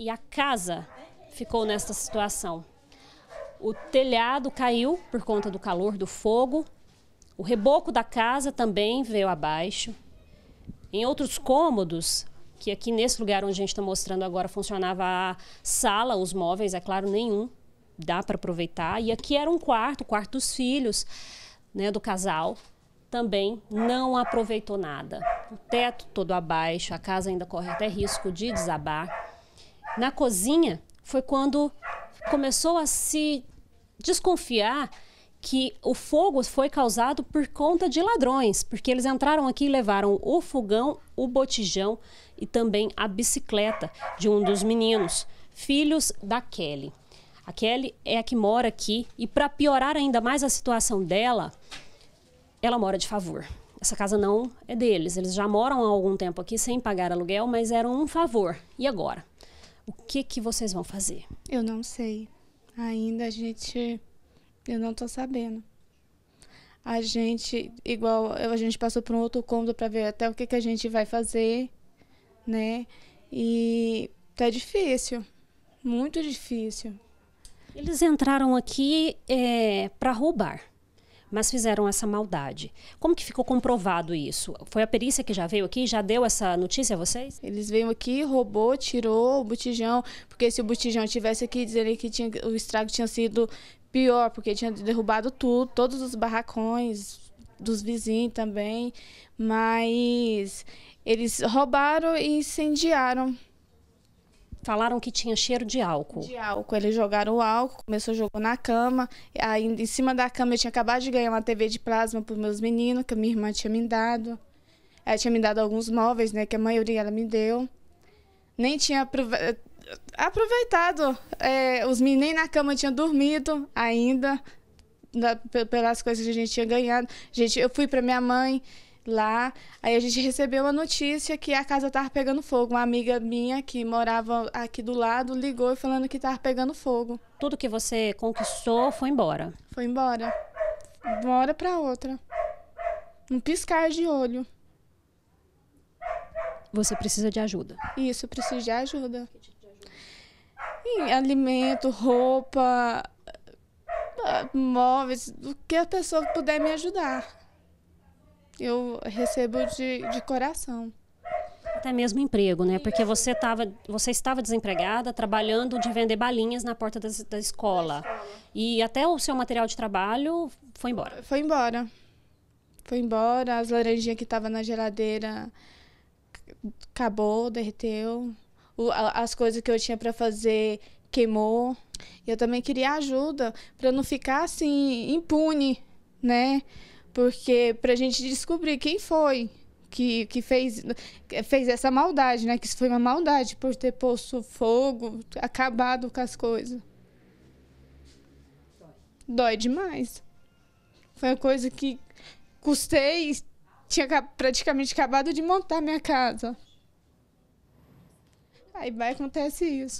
e a casa ficou nesta situação. O telhado caiu por conta do calor do fogo, o reboco da casa também veio abaixo. Em outros cômodos, que aqui nesse lugar onde a gente está mostrando agora funcionava a sala, os móveis, é claro, nenhum dá para aproveitar. E aqui era um quarto, o quarto dos filhos, né, do casal. Também não aproveitou nada. O teto todo abaixo, a casa ainda corre até risco de desabar na cozinha foi quando começou a se desconfiar que o fogo foi causado por conta de ladrões, porque eles entraram aqui e levaram o fogão, o botijão e também a bicicleta de um dos meninos, filhos da Kelly. A Kelly é a que mora aqui e para piorar ainda mais a situação dela, ela mora de favor. Essa casa não é deles, eles já moram há algum tempo aqui sem pagar aluguel, mas era um favor. E agora? O que que vocês vão fazer? Eu não sei. Ainda a gente eu não tô sabendo. A gente igual a gente passou por um outro cômodo para ver até o que que a gente vai fazer, né? E tá difícil. Muito difícil. Eles entraram aqui é, eh, para roubar mas fizeram essa maldade. Como que ficou comprovado isso? Foi a perícia que já veio aqui, já deu essa notícia a vocês? Eles veio aqui, roubou, tirou o botijão, porque se o botijão tivesse aqui, dizeria que tinha, o estrago tinha sido pior, porque tinha derrubado tudo, todos os barracões dos vizinhos também, mas eles roubaram e incendiaram falaram que tinha cheiro de álcool. De álcool. Eles jogaram o álcool, começou a jogar na cama. Aí, em cima da cama, eu tinha acabado de ganhar uma TV de plasma para os meus meninos, que a minha irmã tinha me dado. Ela tinha me dado alguns móveis, né? Que a maioria ela me deu. Nem tinha aproveitado. É, os meninos nem na cama tinham dormido ainda, da, pelas coisas que a gente tinha ganhado. Gente, eu fui para minha mãe lá. Aí a gente recebeu a notícia que a casa tava pegando fogo. Uma amiga minha que morava aqui do lado ligou falando que tava pegando fogo. Tudo que você conquistou foi embora. Foi embora. De uma hora para outra. Um piscar de olho. Você precisa de ajuda. Isso, eu preciso de ajuda. Que tipo de ajuda? Em alimento, roupa, ah, móveis, o que a pessoa puder me ajudar eu recebo de, de coração. Até mesmo emprego, né? Porque você, tava, você estava desempregada, trabalhando de vender balinhas na porta das, da escola. E até o seu material de trabalho foi embora. Foi embora. Foi embora. As laranjinhas que estavam na geladeira acabou, derreteu. O, as coisas que eu tinha para fazer queimou. Eu também queria ajuda para não ficar assim impune, né? Porque para a gente descobrir quem foi que, que fez, fez essa maldade, né? Que isso foi uma maldade por ter posto fogo, acabado com as coisas. Dói demais. Foi uma coisa que custei, tinha praticamente acabado de montar minha casa. Aí vai acontece isso.